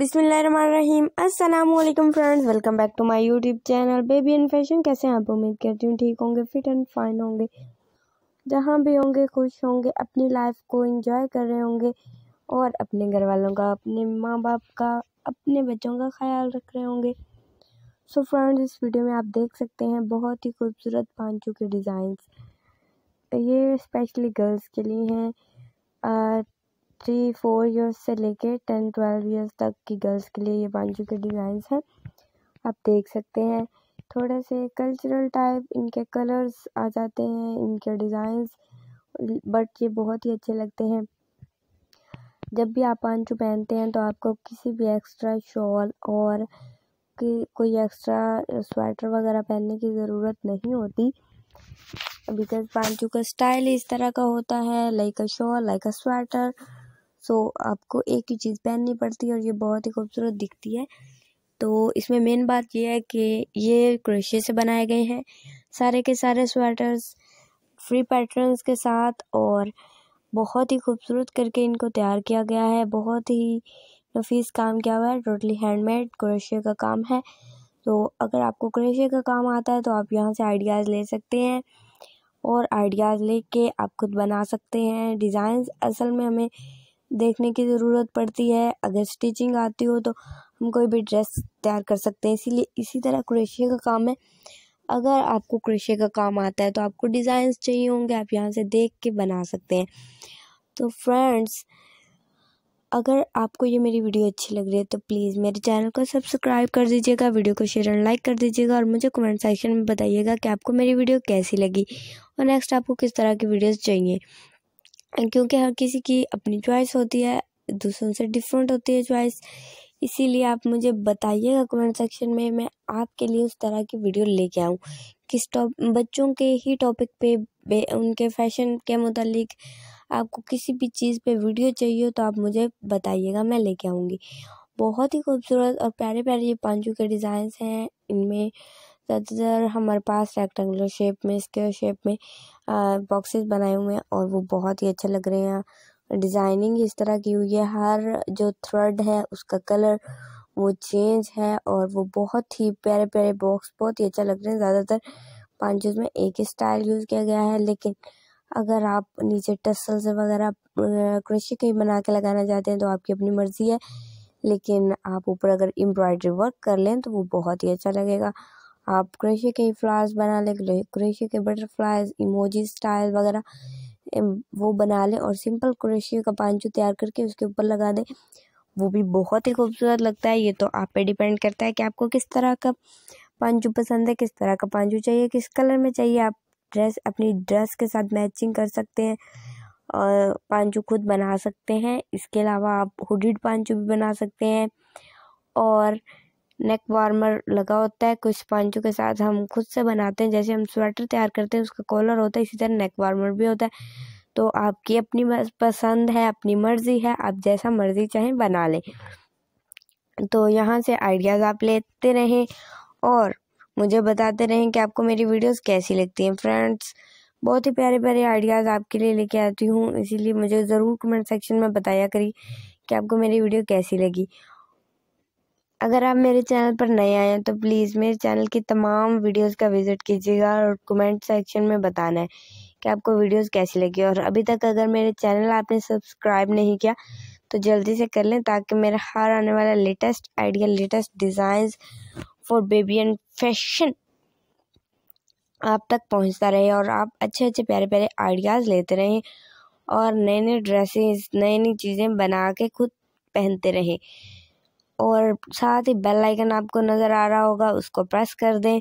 बिसमीम अल्लाम friends welcome back to my YouTube channel baby and fashion कैसे हैं आप उम्मीद करती हूँ ठीक होंगे फिट एंड फाइन होंगे जहाँ भी होंगे खुश होंगे अपनी लाइफ को एंजॉय कर रहे होंगे और अपने घर वालों का अपने माँ बाप का अपने बच्चों का ख्याल रख रहे होंगे सो so फ्रेंड्स इस वीडियो में आप देख सकते हैं बहुत ही खूबसूरत पांचों के डिज़ाइंस ये स्पेशली गर्ल्स के लिए हैं थ्री फोर ईयर्स से लेके टेन ट्वेल्व ईयर्स तक की गर्ल्स के लिए ये बांजू के डिज़ाइंस हैं आप देख सकते हैं थोड़े से कल्चरल टाइप इनके कलर्स आ जाते हैं इनके डिज़ाइंस बट ये बहुत ही अच्छे लगते हैं जब भी आप पांचू पहनते हैं तो आपको किसी भी एक्स्ट्रा शॉल और कोई एक्स्ट्रा स्वेटर वगैरह पहनने की ज़रूरत नहीं होती बिकॉज पांचू का स्टाइल इस तरह का होता है like a shawl like a sweater so आपको एक ही चीज़ पहननी पड़ती है और ये बहुत ही खूबसूरत दिखती है तो इसमें मेन बात यह है कि ये क्रोशे से बनाए गए हैं सारे के सारे स्वेटर्स फ्री पैटर्न्स के साथ और बहुत ही खूबसूरत करके इनको तैयार किया गया है बहुत ही नफीस काम किया हुआ है टोटली हैंडमेड क्रोशिया का काम है तो अगर आपको क्रोशिया का काम आता है तो आप यहाँ से आइडियाज़ ले सकते हैं और आइडियाज़ लेके आप खुद बना सकते हैं डिज़ाइंस असल में हमें देखने की ज़रूरत पड़ती है अगर स्टिचिंग आती हो तो हम कोई भी ड्रेस तैयार कर सकते हैं इसीलिए इसी तरह क्रेशिया का काम है अगर आपको क्रेशिया का काम आता है तो आपको डिज़ाइन चाहिए होंगे आप यहाँ से देख के बना सकते हैं तो फ्रेंड्स अगर आपको ये मेरी वीडियो अच्छी लग रही है तो प्लीज़ मेरे चैनल को सब्सक्राइब कर दीजिएगा वीडियो को शेयर एंड लाइक कर दीजिएगा और मुझे कमेंट सेक्शन में बताइएगा कि आपको मेरी वीडियो कैसी लगी और नेक्स्ट आपको किस तरह की वीडियोस चाहिए क्योंकि हर किसी की अपनी चॉइस होती है दूसरों से डिफरेंट होती है चॉइस इसीलिए आप मुझे बताइएगा कमेंट सेक्शन में मैं आपके लिए उस तरह की वीडियो लेके आऊँ किस टॉप बच्चों के ही टॉपिक पे उनके फैशन के मुतालिक आपको किसी भी चीज़ पे वीडियो चाहिए तो आप मुझे बताइएगा मैं लेके आऊँगी बहुत ही खूबसूरत और प्यारे प्यारे ये पांचों के डिज़ाइंस हैं इनमें ज़्यादातर हमारे पास रेक्टेंगुलर शेप में स्क्वायर शेप में बॉक्सेस बनाए हुए हैं और वो बहुत ही अच्छे लग रहे हैं डिज़ाइनिंग इस तरह की हुई है हर जो थ्रेड है उसका कलर वो चेंज है और वो बहुत ही प्यारे प्यारे बॉक्स बहुत ही अच्छा लग रहे हैं ज़्यादातर पांचों में एक ही स्टाइल यूज़ किया गया है लेकिन अगर आप नीचे टसल्स वगैरह कृषि कहीं बना के लगाना चाहते हैं तो आपकी अपनी मर्ज़ी है लेकिन आप ऊपर अगर एम्ब्रॉयडरी वर्क कर लें तो वो बहुत ही अच्छा लगेगा आप क्रेशे के फ्लावर्स बना लें क्रेशे के बटरफ्लाइज इमोजी स्टाइल वगैरह वो बना लें और सिंपल क्रेशे का पांचू तैयार करके उसके ऊपर लगा दें वो भी बहुत ही खूबसूरत लगता है ये तो आप पे डिपेंड करता है कि आपको किस तरह का पांजू पसंद है किस तरह का पांजू चाहिए किस कलर में चाहिए आप ड्रेस अपनी ड्रेस के साथ मैचिंग कर सकते हैं और पांचू खुद बना सकते हैं इसके अलावा आप हुडीड पांचू भी बना सकते हैं और नेक वार्मर लगा होता है कुछ पंचों के साथ हम खुद से बनाते हैं जैसे हम स्वेटर तैयार करते हैं उसका कॉलर होता है इसी तरह नेक वार्मर भी होता है तो आपकी अपनी पसंद है अपनी मर्ज़ी है आप जैसा मर्ज़ी चाहें बना लें तो यहाँ से आइडियाज़ आप लेते रहें और मुझे बताते रहें कि आपको मेरी वीडियोस कैसी लगती हैं फ्रेंड्स बहुत ही प्यारे प्यारे आइडियाज़ आपके लिए लेके आती हूँ इसीलिए मुझे ज़रूर कमेंट सेक्शन में बताया करिए कि आपको मेरी वीडियो कैसी लगी अगर आप मेरे चैनल पर नए आए हैं तो प्लीज़ मेरे चैनल की तमाम वीडियोस का विज़िट कीजिएगा और कमेंट सेक्शन में बताना है कि आपको वीडियोस कैसी लगी और अभी तक अगर मेरे चैनल आपने सब्सक्राइब नहीं किया तो जल्दी से कर लें ताकि मेरा हर आने वाला latest idea latest design for baby and fashion आप तक पहुंचता रहे और आप अच्छे अच्छे प्यारे प्यारे आइडियाज़ लेते रहें और नए नए ड्रेसेस नई नई चीज़ें बना के खुद पहनते रहें और साथ ही बेल आइकन आपको नज़र आ रहा होगा उसको प्रेस कर दें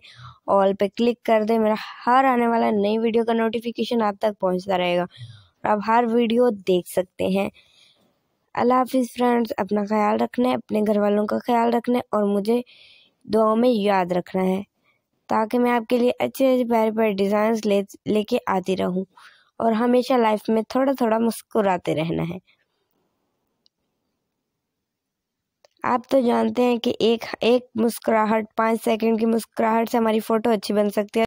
ऑल पे क्लिक कर दें मेरा हर आने वाला नई वीडियो का नोटिफिकेशन आप तक पहुंचता रहेगा और आप हर वीडियो देख सकते हैं अल्लाह हाफिज़ फ्रेंड्स अपना ख्याल रखना है अपने घर वालों का ख्याल रखना है और मुझे दुआओं में याद रखना है ताकि मैं आपके लिए अच्छे अच्छे प्यारे प्यारे डिज़ाइन ले लेके आती रहूँ और हमेशा लाइफ में थोड़ा थोड़ा मुस्कुराते रहना है आप तो जानते हैं कि एक एक मुस्कुराहट पाँच सेकंड की मुस्कुराहट से हमारी फ़ोटो अच्छी बन सकती है